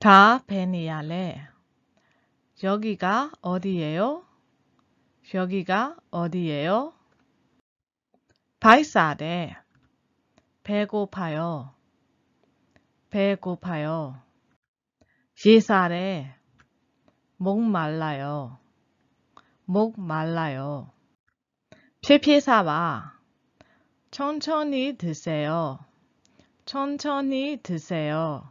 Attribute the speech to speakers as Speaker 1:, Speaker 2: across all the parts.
Speaker 1: 다 베니알레. 여기가 어디예요? 여기가 어디예요? 바이사레. 배고파요. 배고파요. 시사레. 목말라요. 목말라요. 피피사바 천천히 드세요. 천천히 드세요.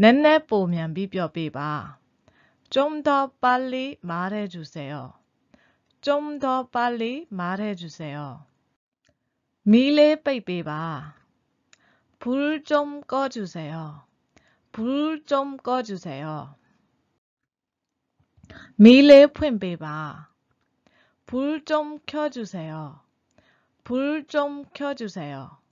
Speaker 1: 넷넷 보면 비벼비봐. 좀더 빨리 말해주세요. 좀 더 빨리 말해주세요. 미래 빼빼봐. 불좀 꺼주세요. 불 좀 꺼주세요. 미래 펜빼봐불 좀 켜주세요. 불 좀 켜주세요.